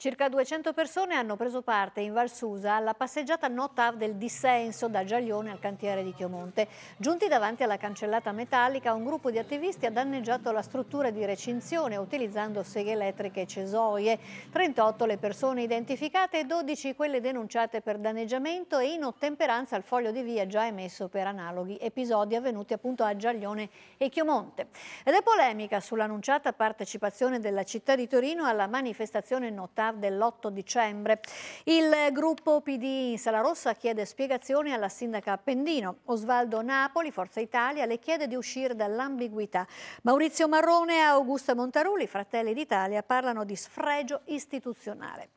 Circa 200 persone hanno preso parte in Valsusa alla passeggiata Notav del dissenso da Giaglione al cantiere di Chiomonte. Giunti davanti alla cancellata metallica, un gruppo di attivisti ha danneggiato la struttura di recinzione utilizzando seghe elettriche e cesoie. 38 le persone identificate e 12 quelle denunciate per danneggiamento e inottemperanza al foglio di via già emesso per analoghi episodi avvenuti appunto a Giaglione e Chiomonte. Ed è polemica sull'annunciata partecipazione della città di Torino alla manifestazione Notav TAR dell'8 dicembre. Il gruppo PD in Sala Rossa chiede spiegazioni alla sindaca Appendino. Osvaldo Napoli, Forza Italia, le chiede di uscire dall'ambiguità. Maurizio Marrone e Augusta Montarulli, Fratelli d'Italia, parlano di sfregio istituzionale.